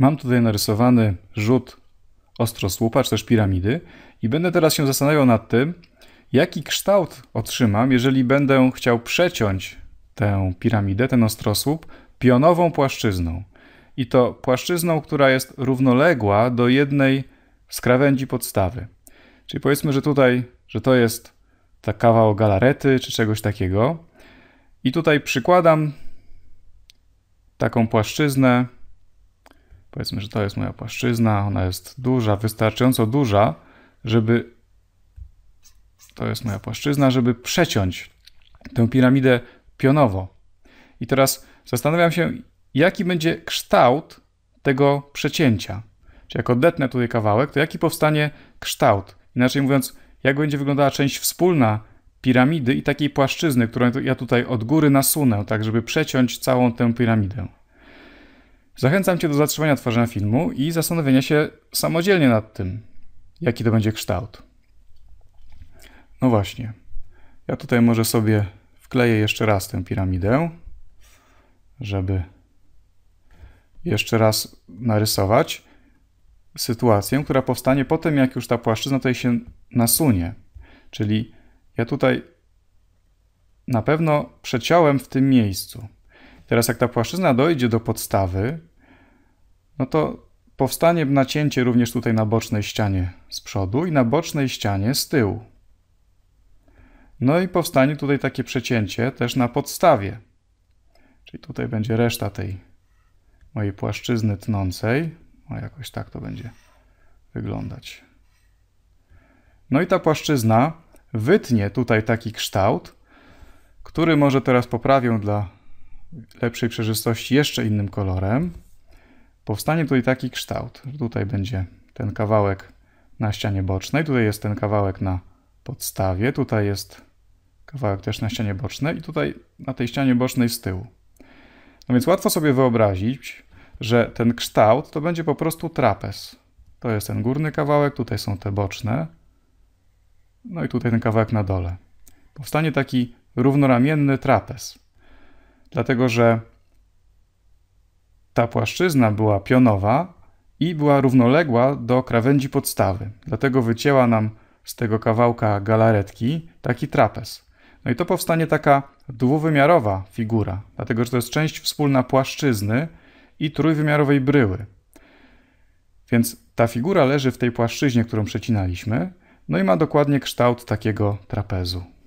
Mam tutaj narysowany rzut ostrosłupa, czy też piramidy i będę teraz się zastanawiał nad tym, jaki kształt otrzymam, jeżeli będę chciał przeciąć tę piramidę, ten ostrosłup, pionową płaszczyzną. I to płaszczyzną, która jest równoległa do jednej z krawędzi podstawy. Czyli powiedzmy, że tutaj, że to jest ta kawał galarety czy czegoś takiego. I tutaj przykładam taką płaszczyznę Powiedzmy, że to jest moja płaszczyzna, ona jest duża, wystarczająco duża, żeby to jest moja płaszczyzna, żeby przeciąć tę piramidę pionowo. I teraz zastanawiam się, jaki będzie kształt tego przecięcia. Czy jak odetnę tutaj kawałek, to jaki powstanie kształt? Inaczej mówiąc, jak będzie wyglądała część wspólna piramidy i takiej płaszczyzny, którą ja tutaj od góry nasunę, tak żeby przeciąć całą tę piramidę. Zachęcam Cię do zatrzymania tworzenia filmu i zastanowienia się samodzielnie nad tym, jaki to będzie kształt. No właśnie. Ja tutaj może sobie wkleję jeszcze raz tę piramidę, żeby jeszcze raz narysować sytuację, która powstanie po tym, jak już ta płaszczyzna tutaj się nasunie. Czyli ja tutaj na pewno przeciąłem w tym miejscu. Teraz jak ta płaszczyzna dojdzie do podstawy, no to powstanie nacięcie również tutaj na bocznej ścianie z przodu i na bocznej ścianie z tyłu. No i powstanie tutaj takie przecięcie też na podstawie. Czyli tutaj będzie reszta tej mojej płaszczyzny tnącej. O, no, jakoś tak to będzie wyglądać. No i ta płaszczyzna wytnie tutaj taki kształt, który może teraz poprawię dla lepszej przejrzystości jeszcze innym kolorem powstanie tutaj taki kształt. Tutaj będzie ten kawałek na ścianie bocznej, tutaj jest ten kawałek na podstawie, tutaj jest kawałek też na ścianie bocznej i tutaj na tej ścianie bocznej z tyłu. No więc łatwo sobie wyobrazić, że ten kształt to będzie po prostu trapez. To jest ten górny kawałek, tutaj są te boczne, no i tutaj ten kawałek na dole. Powstanie taki równoramienny trapez, dlatego że ta płaszczyzna była pionowa i była równoległa do krawędzi podstawy, dlatego wycięła nam z tego kawałka galaretki taki trapez. No i to powstanie taka dwuwymiarowa figura, dlatego że to jest część wspólna płaszczyzny i trójwymiarowej bryły. Więc ta figura leży w tej płaszczyźnie, którą przecinaliśmy, no i ma dokładnie kształt takiego trapezu.